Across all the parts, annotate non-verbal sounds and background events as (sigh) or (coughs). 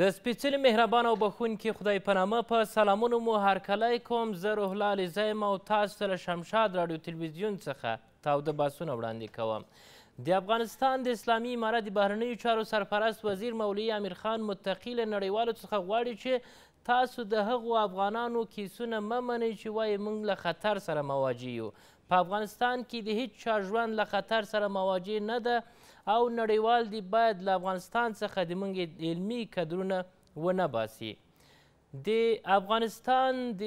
د سپیڅلي مهربان او بخونکي خدای په نامه په سلامونو مو هرکلی کوم زه روحله علیزی یم او تاسو سره شمشاد راډیو تلویزیون څخه تاوده باسونه وړاندې کوم د افغانستان د اسلامي امارت د بهرنیو چارو سرپرست وزیر مولوي امیرخان متقي له نړیوالو څخه غواړي چې تاسو د هغو افغانانو کیسونه مه منئ چې وایي موږ له خطر سره مواجه یو په افغانستان کې د هیڅ چا ژوند له خطر سره مواجه نه ده او نړیوال دي باید له افغانستان څخه د موږ علمي کدرونه ونه باسي د افغانستان د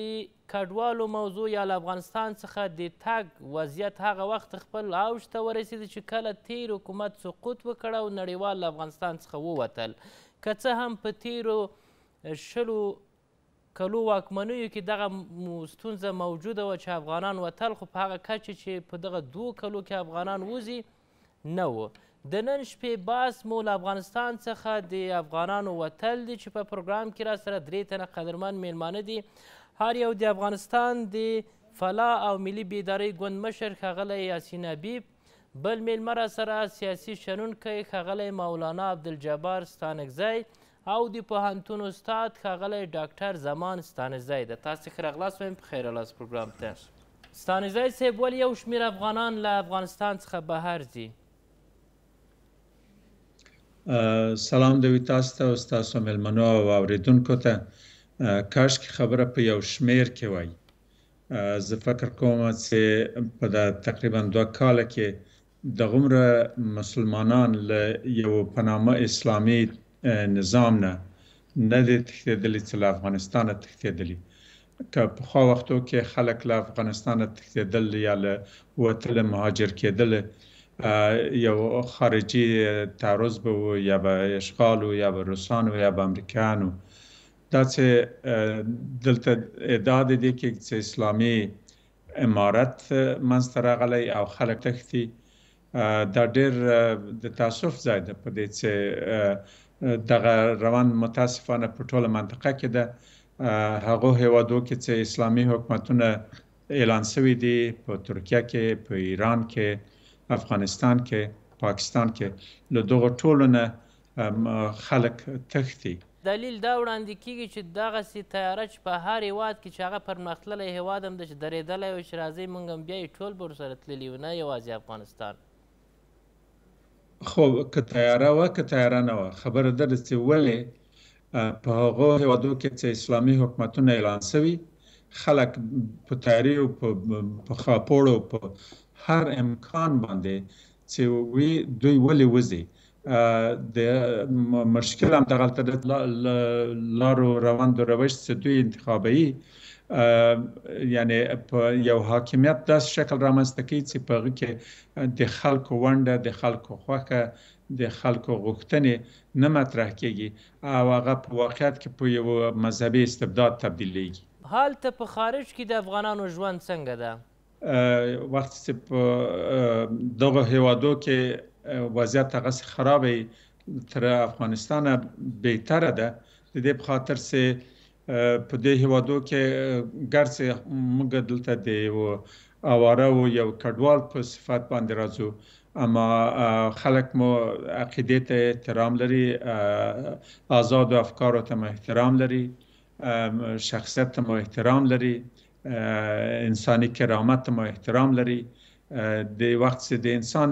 کډوالو موضوع یا له افغانستان څخه د تګ وضعیت هغه وخت خپل اوج ته ورسېد چې کله تیر حکومت سقوط وکړ او نړیوال له افغانستان څخه ووتل که څه هم په تیرو شلو کلو واکمنیو کې دغه ستونزه موجوده وه چې افغانان وتل خو په هغه کچه چې په دغه دوو کلو کې افغانان وځي نه وو د نن شپې باس مو له افغانستان څخه د افغانانو وتل دی چې په پروګرام کې را سره درې تنه قدرمن میلمانه دي هر یو د افغانستان د فلاح او ملي بیدارۍ ګوند مشر ښاغلی یاسین حبیب بل میلمه را سره سیاسي شنونکی ښاغلی مولانا عبدالجبار ستانکزی او د پوهنتون استاد ښاغلی ډاکټر زمان ستانزی د تاسې ښه راغلاست وایم په خیر رالاست پروګرام ته ستانزی صاحب ولې یو شمېر افغانان له افغانستان څخه بهر ځي سلام دوی تاسو ته او تاسو ملمنو او اوریدونکو ته کاش کی خبره په یو شمیر کې وای زه فکر کوم چې په دا تقریبا دوه کال کې د غمره مسلمانان له یو پنامه اسلامي نظام نه نه د تښتېدلي چې له افغانستانه تښتېدلي که په خوا وختو کې خلک له افغانستانه تښتېدل یا له وتل مهاجر کېدل یو خارجي تعرض به یا به اشغال و یا به روسان و یا به امریکایانو دا چې دلته ادعا د دې کې چې اسلامي امارت منځته راغلی او خلک تښتي دا ډېر د تاسف ځای ده په دې چې دغه روان متاسفانه په ټوله منطقه کې ده هغه هیوادو کې چې اسلامي حکومتونه اعلان شوي دي په ترکیه کې په ایران کې افغانستان کې پاکستان کې له دغه ټولو نه خلک تښتي دلیل دا وړاندې کیږي چې دغه سي تیاره چې په هر هیواد کې چې هغه پرمختللی هیواد هم ده چې درېدلی او چې راځئ موږ هم بیا یې ټول به ورسره تللي وو نه یوازې افغانستان خو که تیاره وه که تیاره نه وه خبره دا ده چې ولې په هغو هیوادو کې چې اسلامي حکومتونه اعلان سوي خلک په تیارې او په خاپوړو په هر امکان باندې چې وی دوی ولې وځي د مشکل هم دغه تر لارو روان د روش چې دوی انتخابي یعنی په یو حاکمیت داس شکل رامنځته کوي چې په هغه کې د خلکو ونده د خلکو خوخه د خلکو غوښتنې نه مطرح کیږي او هغه په واقعیت کې په یو مذهبي استبداد تبدیلیږي حال ته په خارج کې د افغانانو ژوند څنګه ده وخت چې په دغه هوادو کې وضعیت هغه خرابې تر افغانستان بهتره ده د دې په خاطر چې په دې هوادو کې ګرځي موږ دلته دی او اواره او یو کډوال په صفات باندې راځو اما خلک مو عقیده ته احترام لري آزاد افکار ته احترام لري شخصیت ته احترام لري انساني کرامت ته مو احترام لري د وخت سره د انسان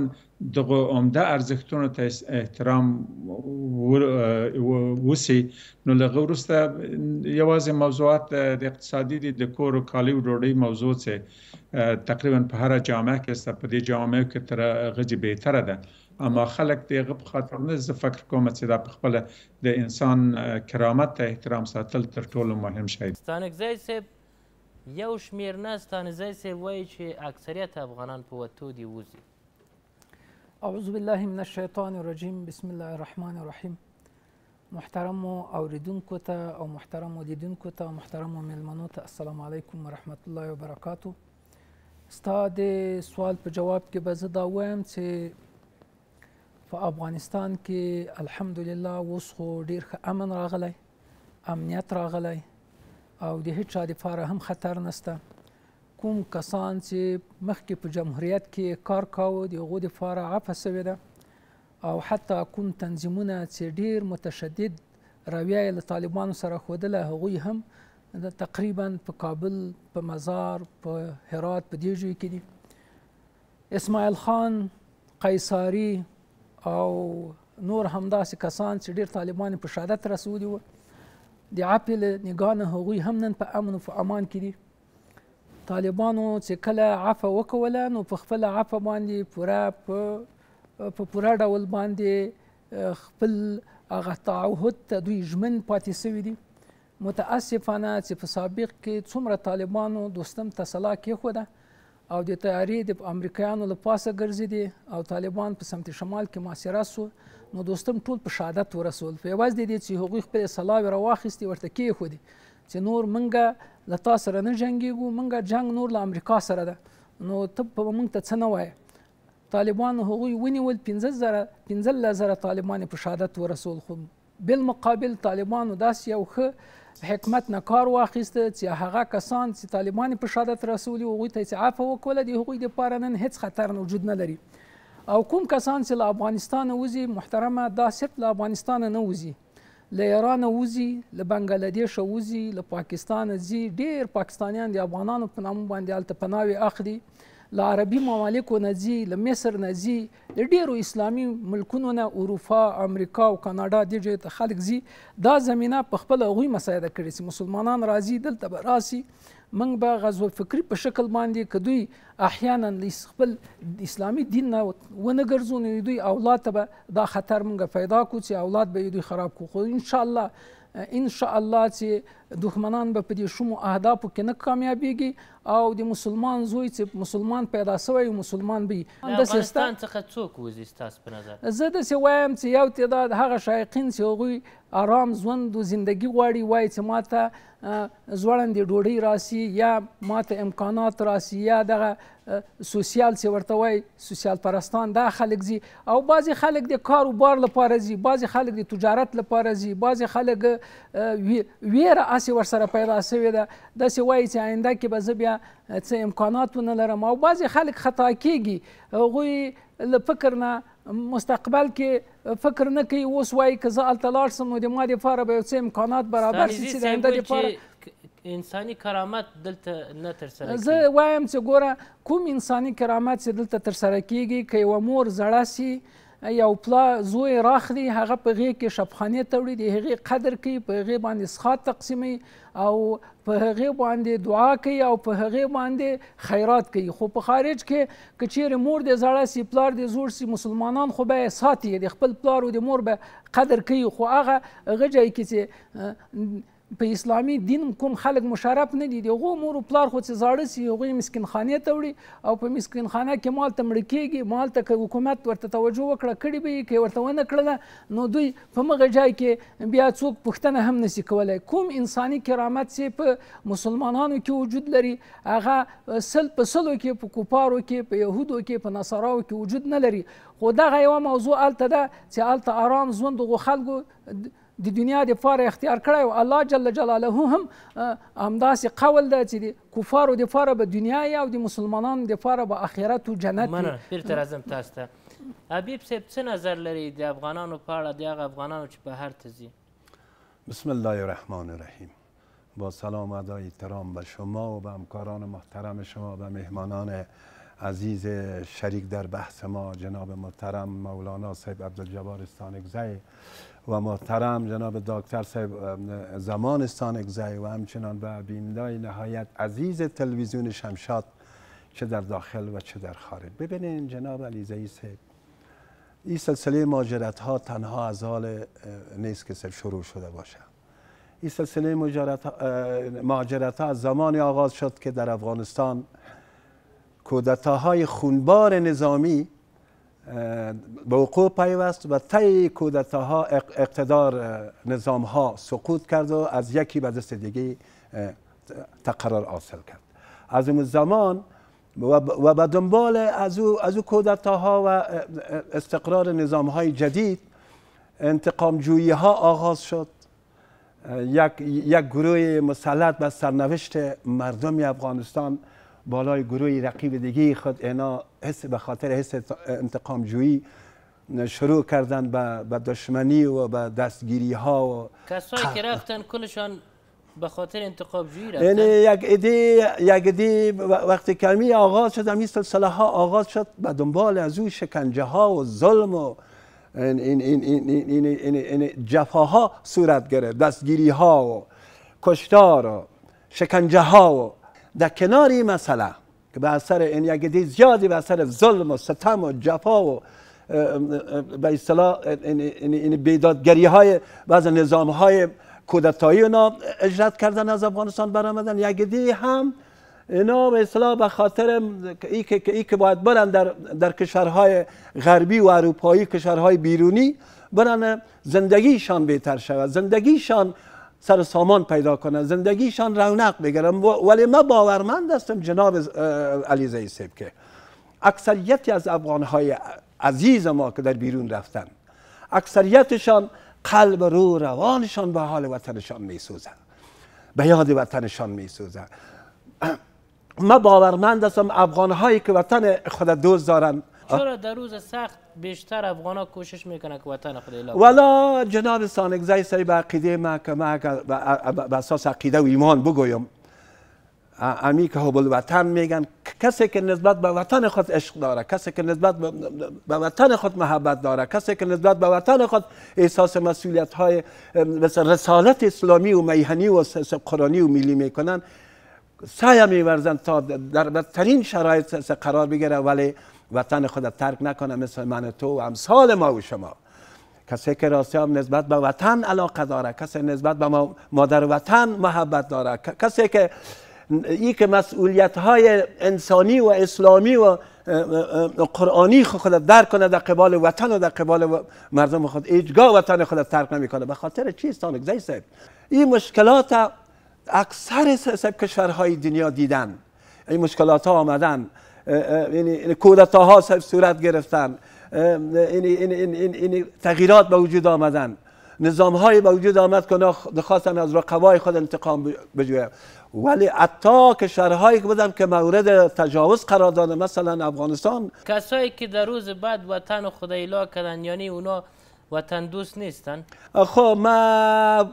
دغه عمده ارزښتونو ته احترام وسی نو لغه ورسته یوازې موضوعات د اقتصادي د کور او کالی وروړي موضوع څه تقریبا په هر جامعه کې ست په دې جامعه کې تر غږی به تر ده اما خلک دغه په خاطر نه ز فکر کوم چې دا په خپل د انسان کرامت ته احترام ساتل تر ټولو مهم شی دی ستانګزای صاحب یو شمیر نه ستانزی صاحب وایي چې اکثریت افغانان په وتو دي وځي اعوذ بالله من الشیطان الرجیم بسم الله الرحمن الرحیم محترم اوریدونکو ته او محترم لیدونکو ته محترم میلمنو ته السلام علیکم ورحمت الله وبرکاتو ستا د سوال په جواب کې به زه دا وایم چې په افغانستان کې الحمدلله اوس خو ډېر ښه امن راغلی امنیت راغلی او د هیڅ چا لپاره هم خطر نشته کوم کسان چې مخکې په جمهوریت کې کار کاوه د هغو لپاره عفه سوې ده او حتی کوم تنظیمونه چې ډیر متشدد رویه یې له طالبانو سره ښودله هغوی هم تقریبا په کابل په مزار په هرات په دې ژوي کې دي اسماعیل خان قیصاري او نور همداسې کسان چې ډیر طالبان په شهادت رسولي وو د عاپې له نګاه نه هغوی هم نن په امن او په امان کې دي طالبانو چې کله عفه وکوله نو په خپله عفه باندې پوره په په پوره ډول باندې خپل هغه تعهد ته دوی ژمن پاتې سوي دي متاسفانه چې په سابق کې څومره طالبانو دوستم تسلا کېښوده او د تیاری د امریکایانو له پاسه ګرځېدې او طالبان په سمت شمال کې محاصره سو نو دوستم ټول په شهادت ورسول په یوازې د دې چې هغوی خپلې سلاوې راواخیستې ورته کېښودې چې نور منګه له تا سره نه جنګېږو منګه جنګ نور له امریکا سره ده نو ته به موږ ته څه نه وایې طالبان هغوی ونیول پنځلس زره طالبان په شهادت ورسول خو بالمقابل طالبانو داسې یو ښه حکمت نه کار واخیسته چې هغه کسان چې طالبان په شهادت رسولي هغوی ته چې عفو وکړله د هغوی دپاره نن هیڅ خطر وجود نه لري او کوم کسان چې له افغانستانه وځي محترمه دا صرف له افغانستانه نه وځي له ایرانه وځي له بنګلادیشه وځي له پاکستانه ځي ډېر پاکستانیان د افغانانو په نامه باندې هلته پناوې اخلي لعربي ممالکو نه ځي له مصر نه ځي د ډیرو اسلامي ملکونو نه اروپا امریکا او کاناډا دې ځای ته خلک ځي دا زمینه په خپل هغوی مساعده کړي چې مسلمانان راځي دلته به راسي منږ به غزو فکری په شکل باندې که دوی احیانا خپل اسلامي دین نه ونه ګرځو نو دوی اولاد ته به دا خطر منږه پیدا کو چې اولاد به دوی خراب کو خو ان شاء الله ان شاء الله چې دښمنان به په دې شومو اهدافو کې نه کامیابیږي او د مسلمان زوی چې مسلمان پیدا سوی مسلمان بي افغانستان څخه څوک وځي ستاسو په نظر زه داسې وایم چې یو تعداد هغه شایقین چې هغوی آرام ژوند او زندگی غواړي وایي چې ماته ځوړندې ډوډۍ راسي یا ماته امکانات راسي یا دغه سوسیال چې ورته وایي سوسیال پرستان دا خلک زی او بعضی خلک د کاروبار لپاره زی بعضی خلک د تجارت لپاره زی بعضی خلک ویره داسې ورسره پیدا سوې ده داسې وایي چې آینده کې به زه بیا څه امکانات ونه لرم او بعضې خلک خطا کیږي هغوی له فکر نه مستقبل کې فکر نه کوي اوس وایي که زه هلته لاړ سم نو د ما دپاره به یو څه امکانات برابر شي چې د آینده دپاره انساني کرامت دلته نه ترسره زه وایم چې ګوره کوم انساني کرامت چې دلته ترسره کیږي که یوه مور زړه سي یو پلا زوی راخلی هغه په غې کې شپخانه توړي د هغې قدر کوي په هغې باندې سخات تقسیمي او په هغې باندې دعا کوي او په هغې باندې خیرات کوي خو په خارج کې که چیرې مور د زړه سي پلار د زوړ سي مسلمانان خو به یې ساتي د خپل پلار او د مور به قدر کوي خو هغه هغه ځای کې چې په اسلامي دین کوم خلک مشرف نه دي دغه مور او پلار خو چې زاړه سي هغه مسکینخانه ته وړي او په مسکینخانه کې مال ته مړ کیږي مال ته حکومت ورته توجه وکړه کړي به کې ورته ونه کړله نو دوی په مغه ځای کې بیا څوک پښتنه هم نسی کولای کوم انساني کرامت سي په مسلمانانو کې وجود لري هغه سل په سلو کې په کوپارو کې په يهودو کې په نصراو کې وجود نه لري خو دغه یو موضوع الته ده چې الته آرام ژوند غو خلکو د دنیا د فار اختیار کړی او الله جل جلاله هم همداسې قول ده چې د کفارو د فاره به دنیا او د مسلمانانو د فاره به آخرت او جنت مننه بیرته راځم تاسو ته حبیب صاحب څه نظر لري د افغانانو په اړه د هغه افغانانو چې بهر ته ځي بسم الله الرحمن الرحیم با سلام و ادای احترام به شما و به همکاران محترم شما و مهمانان عزیز شریک در بحث ما جناب محترم مولانا صاحب عبدالجبار استانگزی و محترم جناب دکتر صاحب زمانستان اگزای و همچنان به بیندای نهایت عزیز تلویزیون شمشاد چه در داخل و چه در خارج ببینین جناب علیزه صاحب این سلسله ماجرت ها تنها از حال نیست که سر شروع شده باشه این سلسله ماجرت ها از زمانی آغاز شد که در افغانستان کودتاهای خونبار نظامی به وقوع پیوست و طی کودتاها ها اقتدار نظام ها سقوط کرد و از یکی به دست دیگه تقرار حاصل کرد از اون زمان و به دنبال از او, از او کودتا ها و استقرار نظام های جدید انتقام جویی ها آغاز شد یک, یک گروه مسلط به سرنوشت مردم افغانستان بالای گروه رقیب دیگه خود اینا حس به خاطر حس انتقام شروع کردن به دشمنی و به دستگیری ها و کسایی که رفتن کلشان به خاطر انتخاب جویی رفتن یعنی یک ایده وقتی کمی آغاز شد همین سلسله ها آغاز شد به دنبال از او شکنجه ها و ظلم و این این این این این این جفاها صورت گرفت دستگیری ها و کشتار و شکنجه ها و در کنار این مسئله که به اثر این زیادی به اثر ظلم و ستم و جفا و به اصطلاح این بیدادگری های بعض نظام های کودتایی اونا اجرت کردن از افغانستان برآمدن یک هم اینا به اصطلاح به خاطر ای که, ای که باید برن در, در کشورهای غربی و اروپایی کشورهای بیرونی برن زندگیشان بهتر شود زندگیشان سر سامان پیدا کنند زندگیشان رونق بگیرم ولی من باورمند هستم جناب علی زیسیب که اکثریتی از افغانهای عزیز ما که در بیرون رفتن اکثریتشان قلب رو روانشان به حال وطنشان می سوزن به یاد وطنشان می سوزن (clears throat) من باورمند هستم افغانهایی که وطن خود دوست دارن چرا در روز سخت بیشتر افغان کوشش میکنن که وطن خود ایلا والا جناب سانگزی سری به عقیده ما که ما به اساس عقیده و ایمان بگویم امی که حب الوطن میگن کسی که نسبت به وطن خود عشق داره کسی که نسبت به وطن خود محبت داره کسی که نسبت به وطن خود احساس مسئولیت های مثل رسالت اسلامی و میهنی و قرآنی و ملی میکنن سعی میورزن تا در بدترین شرایط قرار بگیره ولی وطن خودت ترک نکنه مثل من تو و امثال ما و شما کسی که راستی نسبت به وطن علاقه داره کسی نسبت به مادر وطن محبت داره کسی که ای که مسئولیت های انسانی و اسلامی و قرآنی خود درک کنه در قبال وطن و در قبال مردم خود ایجگاه وطن خود ترک نمیکنه به خاطر چیست تا زی سب این مشکلات اکثر سب کشورهای دنیا دیدن این مشکلات ها آمدن یعنی-, یعنی کودتاها صورت گرفتن این یعنی- یعنی- تغییرات به وجود آمدن نظام های به وجود آمد که خواستن از رقبای خود انتقام بگیرند. ولی حتی کشورهایی که که مورد تجاوز قرار داده مثلا افغانستان کسایی که در روز بعد وطن خدا ایلا کردن یعنی اونا وطن دوست نیستن؟ خب ما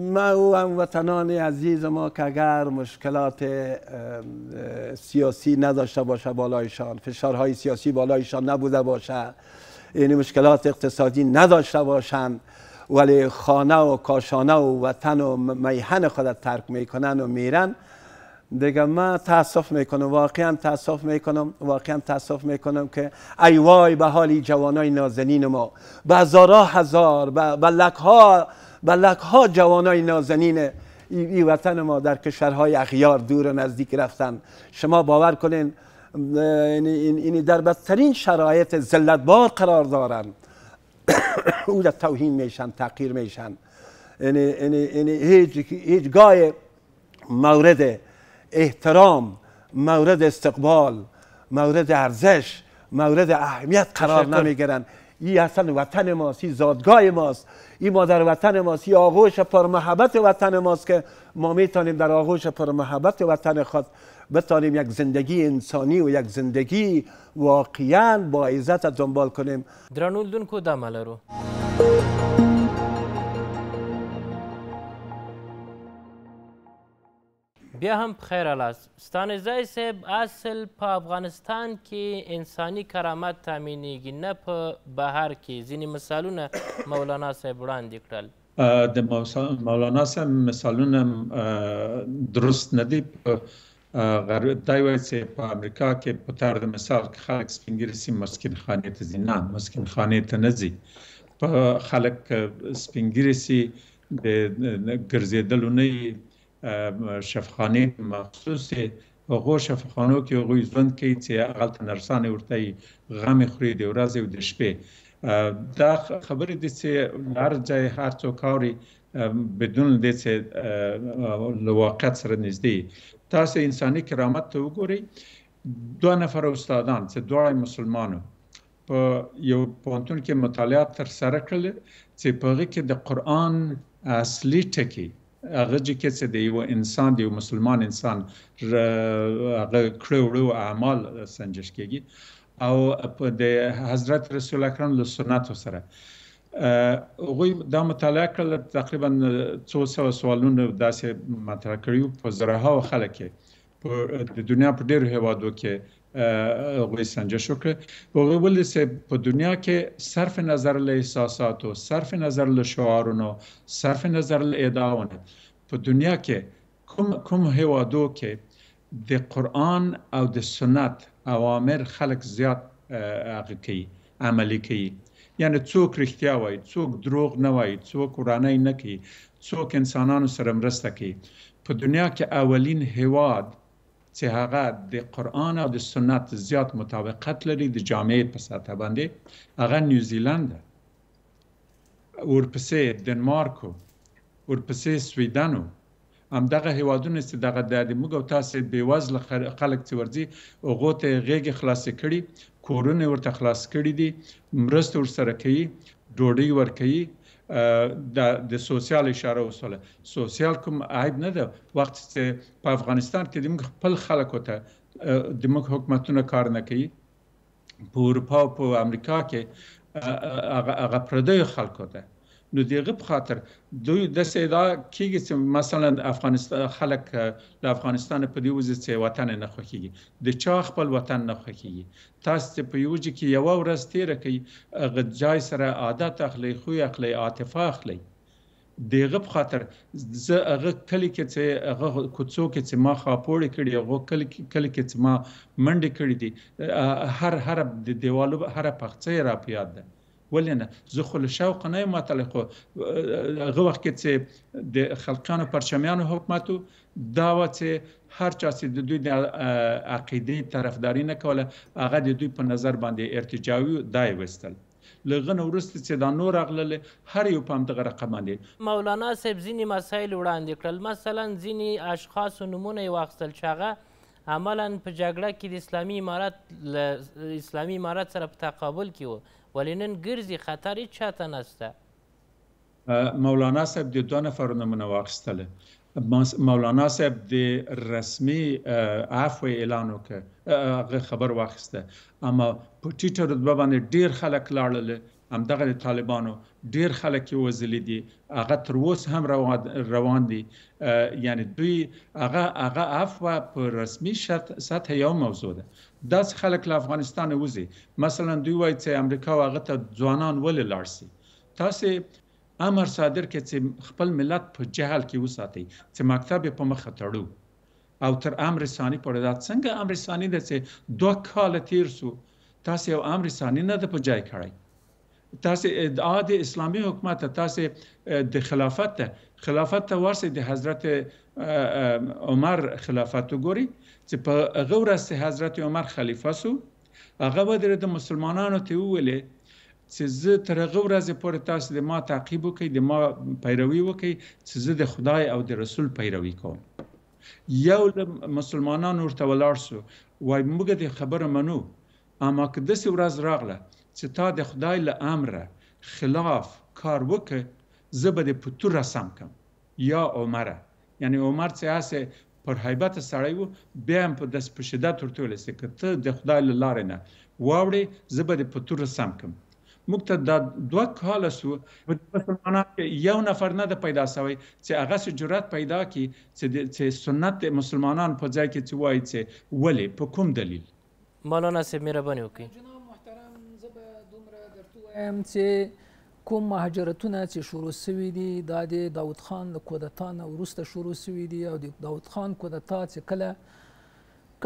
ما و وطنان عزیز ما که اگر مشکلات سیاسی نداشته باشه بالایشان فشارهای سیاسی بالایشان نبوده باشه یعنی مشکلات اقتصادی نداشته باشند ولی خانه و کاشانه و وطن و میهن خودت ترک میکنن و میرن دیگه من تاسف میکنم واقعا تاسف میکنم واقعا تاسف میکنم که ای وای به حالی جوانای نازنین ما به هزارا هزار به لکها به لکها جوانای نازنین این وطن ما در کشورهای اخیار دور و نزدیک رفتن شما باور کنین این در بدترین شرایط بار قرار دارن (coughs) او در توهین میشن تحقیر میشن یعنی-, یعنی-, یعنی هیچ هیچ گاه مورد احترام مورد استقبال مورد ارزش مورد اهمیت قرار نمیگیرن این اصلا وطن ماست این زادگاه ماست این مادر وطن ماست این آغوش پر محبت وطن ماست که ما میتونیم در آغوش پر محبت وطن خود بتانیم یک زندگی انسانی و یک زندگی واقعا با عزت دنبال کنیم درانولدون کو دمله رو بیا هم خیره لاست ستانزی صاحب اصل په افغانستان کې انساني کرامت تامینیږي نه په بهر کې ځینې مثالونه مولانا صاحب وړاندې کړل د مولانا صاحب مثالونه درست نه دي غرب دایوي چې په امریکا کې په تر د مثال کې خلک سپینګری سي مسکن خانه ته ځي نه مسکن خانه ته نه ځي په خلک سپینګری سي د ګرځېدل نه شفخانه مخصوص هغه شفخانو کې هغه ژوند کوي چې هغه تنرسان ورته غم خوري د ورځې او د شپې دا خبره دي چې هر ځای هر څوک اوري بدون د څه لواقع سره نږدې تاسو انساني کرامت ته وګورئ دوه نفر استادان چې دوه مسلمانو په یو پونتون کې مطالعه تر سره کړل چې په هغه کې د قران اصلي ټکی هغه چې څه دی یو انسان دی یو مسلمان انسان هغه کړو ورو اعمال سنجش کیږي او په د حضرت رسول اکرم له سنتو سره هغه دا مطالعه کړل تقریبا 200 سوالونه داسې مطرح کړیو په زره ها خلک په د دنیا په ډیرو هوادو کې غوی سنجش وکړه هغه ول چې په دنیا کې صرف نظر له احساساتو صرف نظر له شعارونو صرف نظر له ادعاونو په دنیا کې کوم کوم هوادو کې د قران او د سنت اوامر خلق زیات حقيقي عملي کوي یعنی څوک رښتیا وایي څوک دروغ نه وایي څوک ورانه نه کوي څوک انسانانو سره مرسته کوي په دنیا کې اولین هواد چې هغه د قران او د سنت زیات مطابقت لري د جامعې په سطح باندې هغه نیوزیلند ورپسې دنمارکو ورپسې سویدنو هم دغه هیوادونه چې دغه د موږ او تاسو بیوزل خلک چې ورځي او غوته غیږ خلاص کړي کورونه ورته خلاص کړي دي مرسته ورسره کوي ډوډۍ ورکوي د د سوسیال اشاره وسوله سوسیال کوم عیب نه ده وخت چې په افغانستان کې د موږ خپل خلکو ته د موږ حکومتونه کار نه کوي په اروپا او په امریکا کې هغه پردې خلکو ته نو دغه په خاطر دوی د سیدا کیږي چې مثلا افغانستان خلک له افغانستان په دی وځي چې وطن نه خوخیږي د چا خپل وطن نه خوخیږي تاسو په یو ځکه یو ورځ تیر کوي غځای سره عادت اخلي خو اخلي عاطفه اخلي دغه په خاطر زه هغه کلی کې چې هغه کوڅو کې چې ما خاپوړې کړې هغه کلی کلی کې چې ما منډې کړې دي هر هر د دیوالو هر پخڅه را پیاد ده ولې نه زه خو له شوق نه یم وتلی خو هغه وخت کې چې د خلقیانو پرچمیانو حکومتو دا وه چې هر چا چې د دوی د عقیدې طرفداري نه کوله هغه د دوی په نظر باندې ارتجاوي دا یې وستل لغنه ورسته چې دا نور اغلل هر یو پام دغه رقم باندې مولانا صاحب ځینی مسایل وړاندې کړل مثلا ځینی اشخاص نمونه واخصل چاغه عملا په جګړه کې د اسلامي امارات اسلامي امارات سره په تقابل کې و ولی نن ګرځي خطر هیڅ چاته نسته مولانا صاحب د دوه نفر نمونه واخیستله مولانا صاحب د رسمي عفو اعلان وکړ خبر واخیسته اما په ټیټر رتبه باندې ډیر خلک لاړل همدغه د طالبانو ډیر خلک یې وزلې دي هغه تر اوسه هم روان دي یعنی دوی هغه هغه عفو په رسمي شرط سطح یو موضوع ده دا خلک له افغانستان وزي مثلا دوی وایي چې امریکا هغه ته ځوانان ولې لاړ سي تاسو امر صادر کې چې خپل ملت په جهل کې وساتي چې مکتب په مخه تړو او تر امر ثانی پورې دا څنګه امر ثانی د څه دوه کال تیر سو تاسو یو امر ثانی نه د په جای کړی تاسو ادعا د اسلامي حکومت تاسو د خلافت ته خلافت ته ورسې د حضرت عمر خلافت وګوري چې په هغه ورځ حضرت عمر خلیفہ سو هغه ودره د مسلمانانو ته ویلې چې زه تر هغه ورځې پورې تاسو د ما تعقیب وکئ د ما پیروي وکئ چې زه د خدای او د رسول پیروي کوم یو له مسلمانانو ورته ولاړ سو وای موږ د خبره منو اما که داسې ورځ راغله چې تا د خدای له امره خلاف کار وکړه زه به د پتو رسم کم یا عمره یعنی عمر چې هسه پر هیبت سړی وو بیا هم په داس په شدت ورته ویل چې کته د خدای له لارې نه واوړې زه به د پتو رسم کم موږ ته دا دوه کاله سو مسلمانان کې یو نفر نه د پیدا سوی چې هغه سو جرأت پیدا کی چې چې سنت مسلمانان په ځای کې چې وایي چې ولی په کوم دلیل مولانا سي مهرباني وکړئ ایم چې کوم مهاجرتونه چې شروع شوي دي دا د داود خان د کودتا نه وروسته شروع شوي دي او د داود خان کودتا چې کله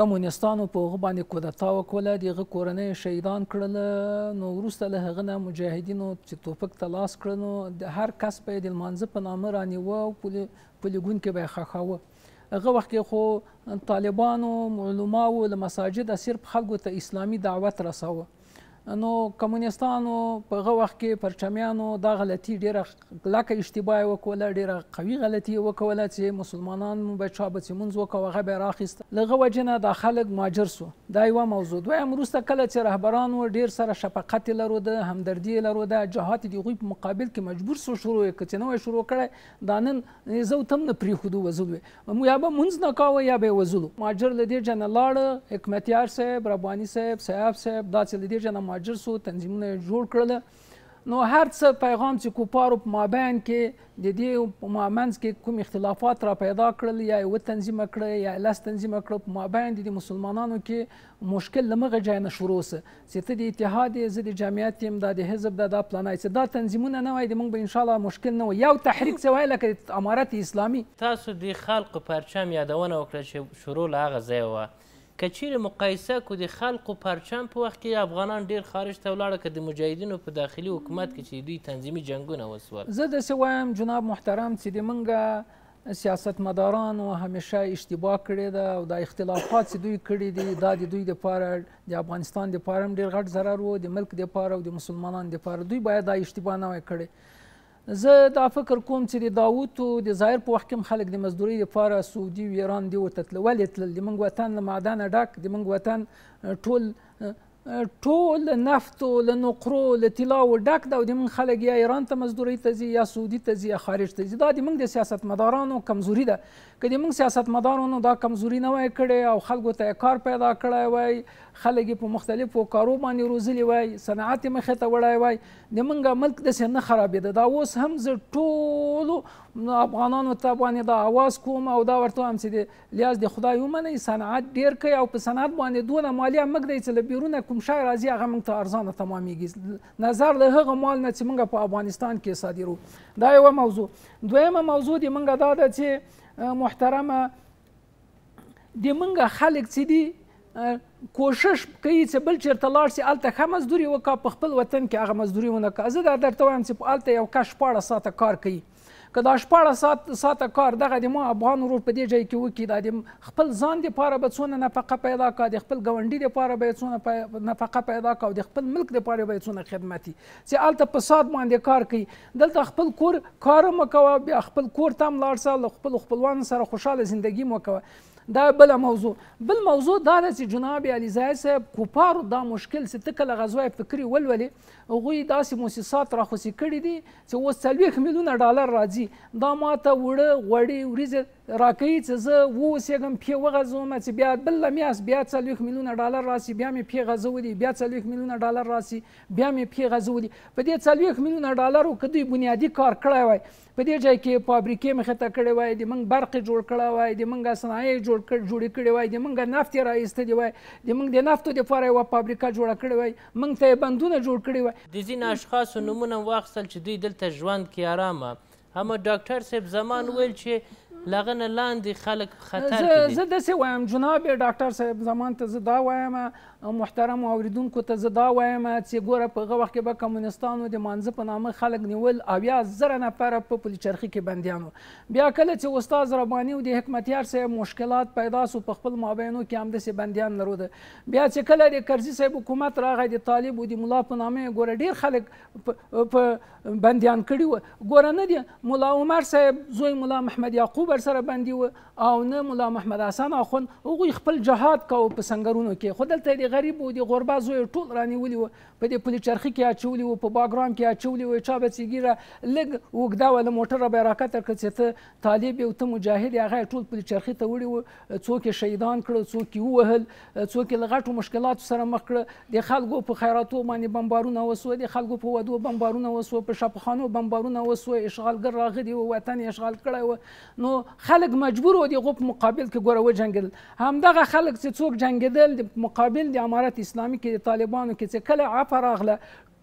کمونستانو په هغه باندې کودتا وکړله د هغه کورنۍ شهیدان کړله نو وروسته له هغه نه مجاهدینو چې توپک ته لاس کړه نو د هر کس به یې د لمانځه په نامه رانیوه او پلیګون کې به یې ښخاوه هغه وخت کې خو طالبانو علماو له مساجد اسیر خلکو ته اسلامي دعوت رساوه نو کمونستانو په هغه وخت کې پرچمیانو دا غلطي ډیره کلکه اشتباه یې وکوله ډیره قوي غلطي یې وکوله چې مسلمانان به چا به چې مونځ وکړه هغه به یې راخیسته له هغه وجې نه دا خلک مهاجر سو دا یوه موضوع دویم وروسته کله چې رهبرانو ډیر سره شفقت یې لرده همدردي یې لرده جهات د هغوی په مقابل کې مجبور سو شروع یې که چې نه وای شروع کړی دا نن زه ورته هم نه پرېښودو وزلو یې یا به مونځ نه کاوه یا به یې وزلو مهاجر له دې جنه لاړه حکمتیار صاحب رباني صاحب سیاف صاحب دا چې له دې جنه مهاجر سو تنظیمونه جوړ کړل نو هر څه پیغام چې کوپارو په مابین کې د دې په مامنځ کې کوم اختلافات را پیدا کړل یا یو تنظیم کړ یا لاس تنظیم کړ په مابین د مسلمانانو کې مشکل لمغه ځای نه شروع سه چې ته د اتحاد زه د جمعیت يم د حزب د د پلان ایسه دا تنظیمونه نه وای د موږ به ان شاء الله مشکل نه یو تحریک سوای لکه امارت اسلامي تاسو د خلق پرچم یادونه وکړه چې شروع لاغه ځای و کچیر مقایسه کو د خلکو پرچم په وخت کې افغانان ډیر خارج ته ولاړه که د مجاهدینو په داخلي حکومت کې چې دوی تنظیمي جنگونه وسول زه داسې وایم جناب محترم چې د منګه سیاستمدارانو همیشه اشتباه کړې ده او دا اختلافات چې دوی کړي دي دا د دوی دپاره د افغانستان دپاره هم ډېر غټ ضرر و د ملک دپاره او د مسلمانانو دپاره دوی باید دا اشتباه نه وای کړې زه دا فکر کوم چې د داوود او د ظاهر په وخت کې خلک د مزدوري لپاره سعودي او ایران دی وته تل ولې تل د منګ وطن له معدن ډک د منګ وطن ټول ټول نفت او لنقرو لطلا او ډک دا د من خلک یا ایران ته مزدوري ته ځي یا سعودي ته ځي یا خارج ته ځي دا د موږ د سیاستمدارانو کمزوري ده که د موږ سیاستمدارانو دا کمزوري نه وای کړې او خلکو ته کار پیدا کړی وای خلک په مختلفو کارو باندې روزلی وای صنعت مخې ته وړای وای د منګه ملک داسې نه خرابېده دا اوس هم زه ټولو افغانانو ته باندې دا اواز کوم او دا ورته هم چې لیاز د خدای ومنئ صنعت ډېر کوي او په صنعت باندې دونه مالیه مه ږدئ چې له بیرونه کوم شی راځي هغه موږ ته ارزانه تمامیږي نظر له هغه مال نه چې موږ په افغانستان کې صادرو دا یوه موضوع دویمه موضوع د موږ دا ده چې محترمه د منګه خلک چې دي کوشش کوي چې بل چیرته لاړ شي هلته ښه مزدوري وکړه په خپل وطن کې هغه مزدوري ونه کړه زه دا درته وایم چې هلته یو کس شپاړه ساعته کار کوي که دا شپاړه ساعت ساعته کار دغه د ما افغان ورور په دې ځای کې وکړي دا د خپل ځان دپاره به څونه نفقه پیدا کړه د خپل ګاونډي دپاره به یې څونه نفقه پیدا کړه او د خپل ملک دپاره به یې څونه خدمت چې هلته په ساعت باندې کار کوي دلته خپل کور کار مه کوه بیا خپل کور ته هم لاړ سه له خپلو خپلوانو سره خوشحاله زندګي مو کوه دا بل موضوع بل موضوع دا چې جناب علي زاهد صاحب کوپارو دا مشکل چې تکله غزوه فکری ولولې هغوی داسې موسسات راخوسې کړي دي چې اوس څلوېښت میلیونه ډالر راځي دا ماته وړه غوړې وریځې راکوي چې زه واوسېږم پې وغځوم چې بیا بله میاشت بیا څلوېښت میلیونه ډالر راسي بیا مې پې غځولي بیا څلوېښت میلیونه ډالر راسي بیا مې پې غځولي په دې څلوېښت میلیونه ډالرو که دوی بنیادي کار کړی وای په دې ځای کې فابریکې مخې ته کړې وای د موږ برق جوړ کړی وای د موږ صنایع جوړ جوړې کړې وای د موږ نفت یې راایستلي وای د موږ د نفتو دپاره یوه فابریکه جوړه کړې وای موږ ته یې بندونه جوړ کړي وای د ځینې اشخاصو نومونه واخیستل چې دوی دلته ژوند کې آرامه اما ډاکټر صاحب زمان ویل چې لغه نه لاندې خلک خطر کې زه داسې وایم جناب ډاکټر صاحب زمان ته زه دا وایم محترم اوریدونکو ته زه دا وایم چې ګوره په هغه وخت کې به کمونستانو د مانځه په نامه خلک نیول اویا زره نفره په پلچرخي کې بندیان بیا کله چې استاد رباني او د حکمتیار صاحب مشکلات پیدا سو په خپل مابینو کې همداسې بندیان نرود بیا چې کله د کرزي صاحب حکومت راغی د طالب او د مولا په نامه ګوره ډیر خلک په بندیان کړي وو ګوره نه دي مولا عمر صاحب زوی مولا محمد یعقوب ور سره باندې و او نه مولا محمد حسن اخون هغوی خپل جهاد کاوه په سنګرونو کې خو دلته د غریب او د غربا زوی ټول رانیولي وو په دې پلي چرخي کې اچولي وو په باګرام کې اچولي وو چا به سیګیره لږ وګدا ول موټر به راکته کړ چې ته طالب یو ته مجاهد هغه ټول پلي چرخي ته وړي وو څوک شهیدان کړ څوک یې وهل څوک یې لغټو مشکلات سره مخ کړ د خلکو په خیراتو باندې بمبارونه وسو د خلکو په ودو بمبارونه وسو په شپخانو بمبارونه وسو اشغالګر راغلی وو وطن اشغال کړی وو نو خلک مجبور و د هغو په مقابل کې ګوره وجنګېدل همدغه خلک چې څوک جنګېدل د مقابل د امارت اسلامي کې د طالبانو کې چې کله عفه راغله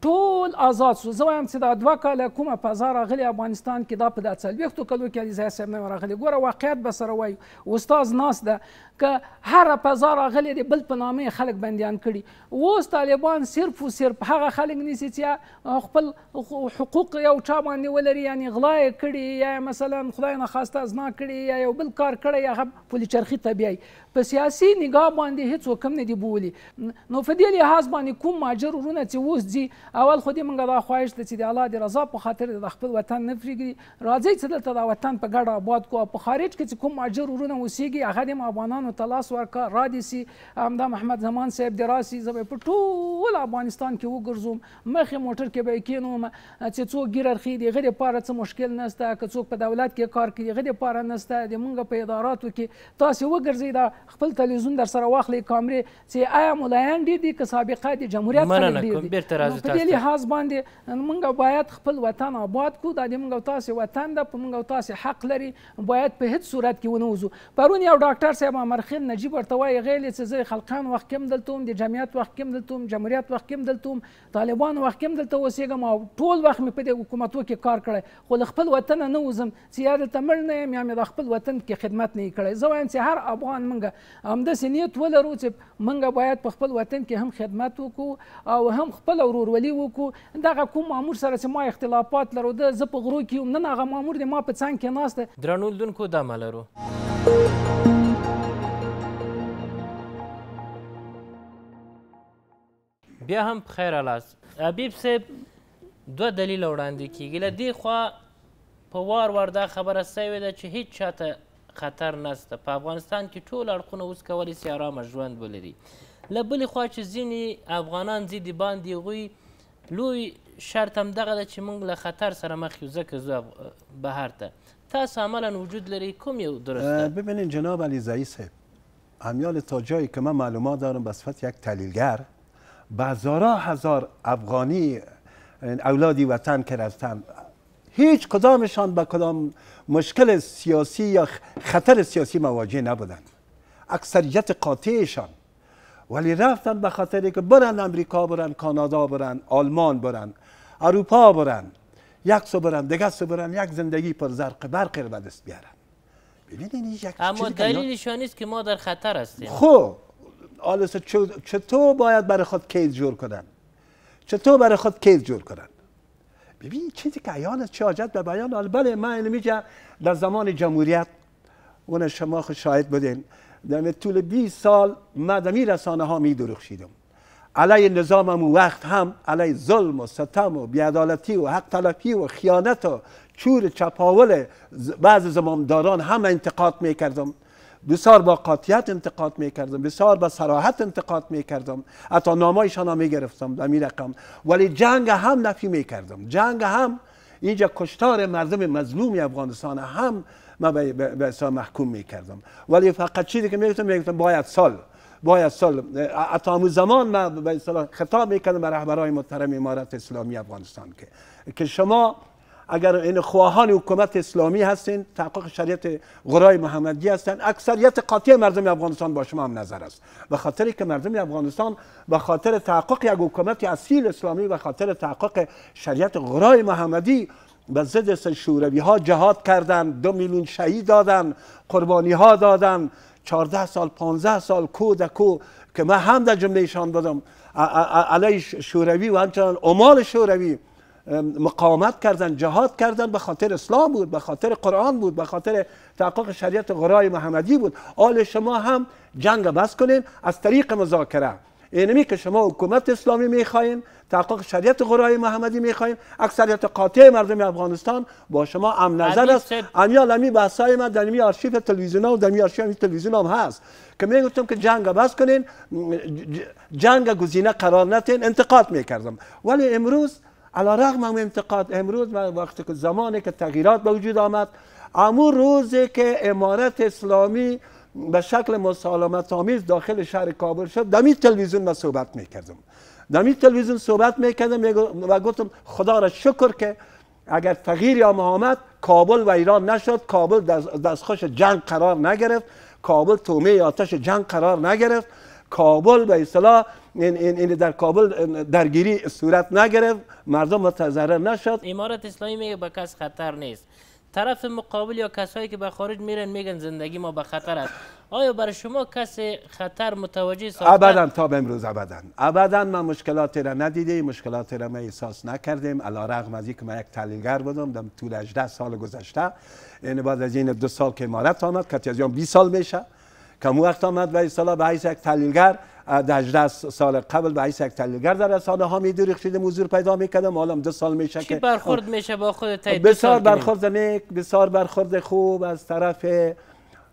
ټول آزاد شو زه وایم چې دا دوه کاله کومه فضا راغلې افغانستان کې دا په دا څلوېښتو کلو کې علیزی صاحب نه راغلی ګوره واقعیت به سره وایو استاز ناست ده که هره فضا راغلې د بل په نامې خلک بندیان کړي اوس طالبان صرف و صرف هغه خلک نیسي چې خپل حقوق یو چا باندې ولري یعنې غلا یې کړي یا مثلا خدای نخواسته زنا کړي یا یو بل کار کړی هغه پلچرخي ته بیایي په سیاسي نگاه باندې هیڅ کم نه دی بولی نو په دې لحاظ باندې کوم ماجر ورونه چې اوس دي اول خو دې موږ دا خواهش ده چې د الله د رضا په خاطر د خپل وطن نه پرېږدي راځئ چې دلته دا وطن په ګډه آباد کړو په خارج کې چې کوم ماجر ورونه اوسېږي هغه دې افغانانو ته لاس ورکړه را دې سي همدا محمد زمان صاحب دې راسي زه به په ټول افغانستان کې وګرځم مخې موټر کې به کېنوم چې څوک ګیر ارخي دې غیر پاره څه مشکل نشته که څوک په دولت کې کار کوي غیر پاره نشته د مونږ په اداراتو کې تاسو وګرځئ دا خپل تلویزیون در سره واخلي کامرې چې آیا مولایان ډېر دي که سابقه د جمهوریت مننه کوم بیرته راځو په دې لحاظ باندې موږ باید خپل وطن آباد کړو دا د موږ او تاسې وطن ده په موږ او تاسې حق لري باید په هیڅ صورت کې ونه وځو پرون یو ډاکټر صاحب امرخیل نجیب ورته وایي غیر چې زه خلقان وخت کې هم دلته وم د جمعیت وخت کې هم دلته وم جمهوریت وخت کې هم دلته وم طالبان وخت کې هم دلته اوسېږم او ټول وخت مې په دې حکومتو کې کار کړی خو له خپل وطنه نه وځم چې یا دلته مړ نه یم یا مې د خپل وطن کې خدمت نه یې کړی زه وایم چې هر افغان موږ ده همداسې نیت ولرو چې موږ باید په خپل وطن کې هم خدمت وکړو او هم خپل ورورولي وکړو دغه کوم مامور سره چې ما اختلافات لرو ده زه په غرو کې یم نن هغه مامور دی ما په څنګ کې ناست دی درنو لیدونکو دا ملرو بیا هم خیر الاس حبیب صاحب دوه دلیل وړاندې کیږي له دې خوا په وار وار دا خبره سوې ده چې هیڅ چاته خطر نسته په افغانستان کې ټول اړخونه اوس کولی سي ارامه ژوند ولري له بلې چې ځینې افغانان ځي باندې هغوی لوی شرط هم دغه ده چې موږ له خطر سره مخ یو ځکه زو بهر ته تاسو عملا وجود لري کوم یو درسته ببینید جناب علیزایی صاحب امیال تا جایی که من معلومات دارم به یک تحلیلگر بزارا هزار افغانی اولادی وطن که رفتن هیچ کدامشان به کدام مشکل سیاسی یا خطر سیاسی مواجه نبودند اکثریت قاطعشان ولی رفتن به خاطر که برن امریکا برن کانادا برن آلمان برن اروپا برن یک سو برن دگه سو برن یک زندگی پر زرق برق رو دست بیارن ببینین یک اما دلیلش نیست که ما در خطر هستیم خب آلسه چطور باید برای خود کیز جور کنن چطور برای خود کیز جور کنن ببین چیزی که ایان چه حاجت به بیان آره، بله من اینو در زمان جمهوریت اون شما شاهد بودین در طول 20 سال مدمی رسانه ها می علی نظام و وقت هم علی ظلم و ستم و بیعدالتی و حق تلفی و خیانت و چور چپاول بعض زمامداران هم انتقاد میکردم بسیار با قاطیت انتقاد میکردم بسیار با سراحت انتقاد میکردم حتی نامایشان می میگرفتم در رقم ولی جنگ هم نفی میکردم جنگ هم اینجا کشتار مردم مظلوم افغانستان هم ما به محکوم میکردم ولی فقط چیزی که میگفتم میگفتم باید سال باید سال حتی همون زمان من به خطاب میکردم به رهبرهای محترم امارت اسلامی افغانستان که که شما اگر این خواهان حکومت اسلامی هستین تحقق شریعت غرای محمدی هستن اکثریت قاطع مردم افغانستان با شما هم نظر است به خاطر که مردم افغانستان به خاطر تحقق یک حکومت اصیل اسلامی و خاطر تحقق شریعت غرای محمدی به ضد شوروی ها جهاد کردند دو میلیون شهید دادن قربانی ها دادن 14 سال 15 سال کو کو که من هم در جمله ایشان دادم علی شوروی و همچنان عمال شوروی مقاومت کردن جهاد کردن به خاطر اسلام بود به خاطر قرآن بود به خاطر تحقق شریعت غرای محمدی بود آل شما هم جنگ بس کنین از طریق مذاکره اینمی یعنی که شما حکومت اسلامی میخواین، تحقق شریعت غرای محمدی میخواین. اکثریت قاطع مردم افغانستان با شما هم نظر است امی علمی بحثای ما در آرشیف تلویزیون و در آرشیف آرشیف تلویزیون هم هست که میگفتم که جنگ بس کنین جنگ گزینه قرار نتین انتقاد میکردم ولی امروز علا رغم انتقاد امروز و وقتی که زمانی که تغییرات به وجود آمد امو روزی که امارت اسلامی به شکل مسالمت آمیز داخل شهر کابل شد دمی تلویزیون ما صحبت میکردم دمی تلویزیون صحبت میکردم و گفتم خدا را شکر که اگر تغییر یا محمد کابل و ایران نشد کابل دستخوش جنگ قرار نگرفت کابل تومه آتش جنگ قرار نگرفت کابل به اصطلاح این, این در کابل درگیری صورت نگرفت مردم متضرر نشد امارت اسلامی میگه به کس خطر نیست طرف مقابل یا کسایی که به خارج میرن میگن زندگی ما به خطر است آیا برای شما کس خطر متوجه ساخته؟ ابدا تا به امروز ابدا ابدا من مشکلات را ندیده مشکلات را ما احساس نکردیم علا رغم از اینکه من یک تحلیلگر بودم در طول 18 سال گذشته این یعنی بعد از این دو سال که امارت آمد که از 20 سال میشه کم وقت آمد و ایسالا به حیث یک تحلیلگر در سال قبل به یک تحلیلگر در رسانه ها می درخشیده موضوع پیدا میکردم حالا دو سال میشه که برخورد میشه با خود تایید بسیار برخورد نیک بسیار برخورد خوب از طرف